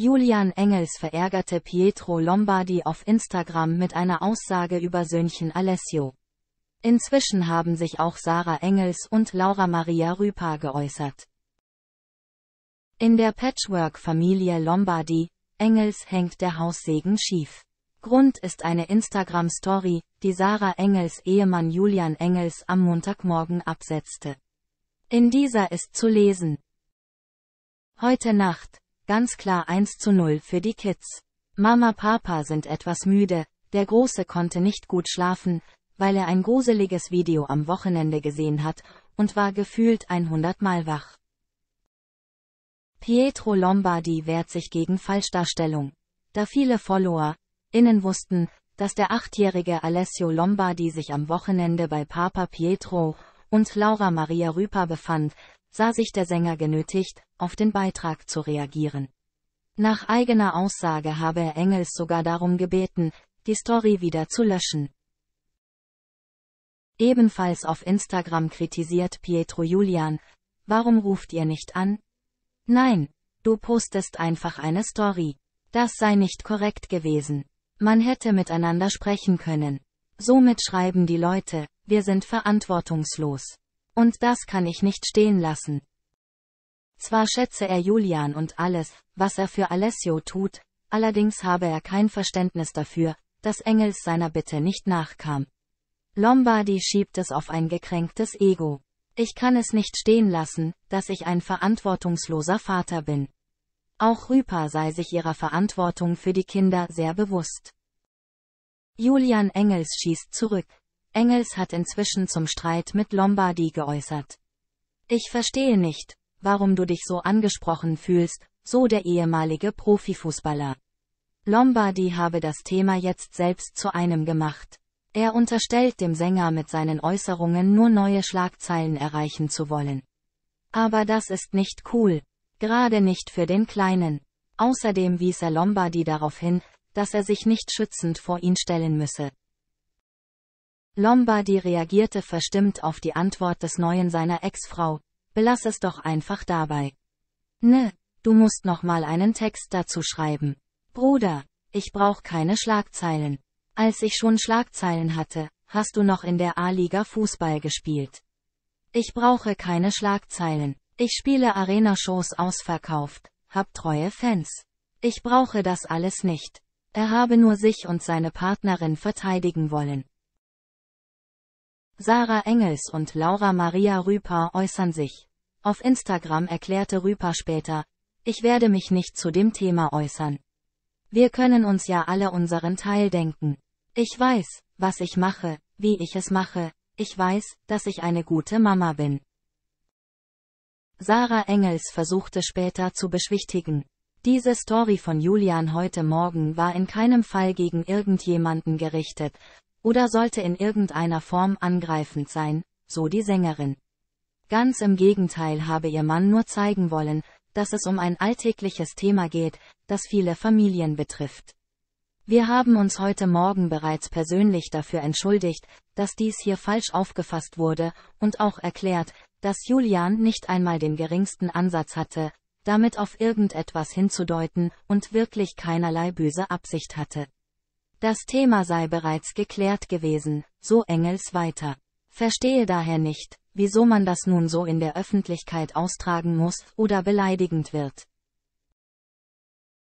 Julian Engels verärgerte Pietro Lombardi auf Instagram mit einer Aussage über Söhnchen Alessio. Inzwischen haben sich auch Sarah Engels und Laura Maria Rüpa geäußert. In der Patchwork-Familie Lombardi, Engels hängt der Haussegen schief. Grund ist eine Instagram-Story, die Sarah Engels Ehemann Julian Engels am Montagmorgen absetzte. In dieser ist zu lesen. Heute Nacht, Ganz klar 1 zu 0 für die Kids. Mama Papa sind etwas müde, der Große konnte nicht gut schlafen, weil er ein gruseliges Video am Wochenende gesehen hat und war gefühlt 100 Mal wach. Pietro Lombardi wehrt sich gegen Falschdarstellung. Da viele Follower, innen wussten, dass der achtjährige Alessio Lombardi sich am Wochenende bei Papa Pietro und Laura Maria Rüper befand, sah sich der Sänger genötigt, auf den Beitrag zu reagieren. Nach eigener Aussage habe er Engels sogar darum gebeten, die Story wieder zu löschen. Ebenfalls auf Instagram kritisiert Pietro Julian, warum ruft ihr nicht an? Nein, du postest einfach eine Story. Das sei nicht korrekt gewesen. Man hätte miteinander sprechen können. Somit schreiben die Leute, wir sind verantwortungslos. Und das kann ich nicht stehen lassen. Zwar schätze er Julian und alles, was er für Alessio tut, allerdings habe er kein Verständnis dafür, dass Engels seiner Bitte nicht nachkam. Lombardi schiebt es auf ein gekränktes Ego. Ich kann es nicht stehen lassen, dass ich ein verantwortungsloser Vater bin. Auch Rüpa sei sich ihrer Verantwortung für die Kinder sehr bewusst. Julian Engels schießt zurück. Engels hat inzwischen zum Streit mit Lombardi geäußert. Ich verstehe nicht, warum du dich so angesprochen fühlst, so der ehemalige Profifußballer. Lombardi habe das Thema jetzt selbst zu einem gemacht. Er unterstellt dem Sänger mit seinen Äußerungen nur neue Schlagzeilen erreichen zu wollen. Aber das ist nicht cool. Gerade nicht für den Kleinen. Außerdem wies er Lombardi darauf hin, dass er sich nicht schützend vor ihn stellen müsse. Lombardi reagierte verstimmt auf die Antwort des Neuen seiner Ex-Frau, belass es doch einfach dabei. Ne, du musst noch mal einen Text dazu schreiben. Bruder, ich brauch keine Schlagzeilen. Als ich schon Schlagzeilen hatte, hast du noch in der A-Liga Fußball gespielt. Ich brauche keine Schlagzeilen. Ich spiele Arena-Shows ausverkauft, hab treue Fans. Ich brauche das alles nicht. Er habe nur sich und seine Partnerin verteidigen wollen. Sarah Engels und Laura Maria Rüper äußern sich. Auf Instagram erklärte Rüper später, ich werde mich nicht zu dem Thema äußern. Wir können uns ja alle unseren Teil denken. Ich weiß, was ich mache, wie ich es mache, ich weiß, dass ich eine gute Mama bin. Sarah Engels versuchte später zu beschwichtigen. Diese Story von Julian heute Morgen war in keinem Fall gegen irgendjemanden gerichtet, oder sollte in irgendeiner Form angreifend sein, so die Sängerin. Ganz im Gegenteil habe ihr Mann nur zeigen wollen, dass es um ein alltägliches Thema geht, das viele Familien betrifft. Wir haben uns heute Morgen bereits persönlich dafür entschuldigt, dass dies hier falsch aufgefasst wurde, und auch erklärt, dass Julian nicht einmal den geringsten Ansatz hatte, damit auf irgendetwas hinzudeuten und wirklich keinerlei böse Absicht hatte. Das Thema sei bereits geklärt gewesen, so Engels weiter. Verstehe daher nicht, wieso man das nun so in der Öffentlichkeit austragen muss oder beleidigend wird.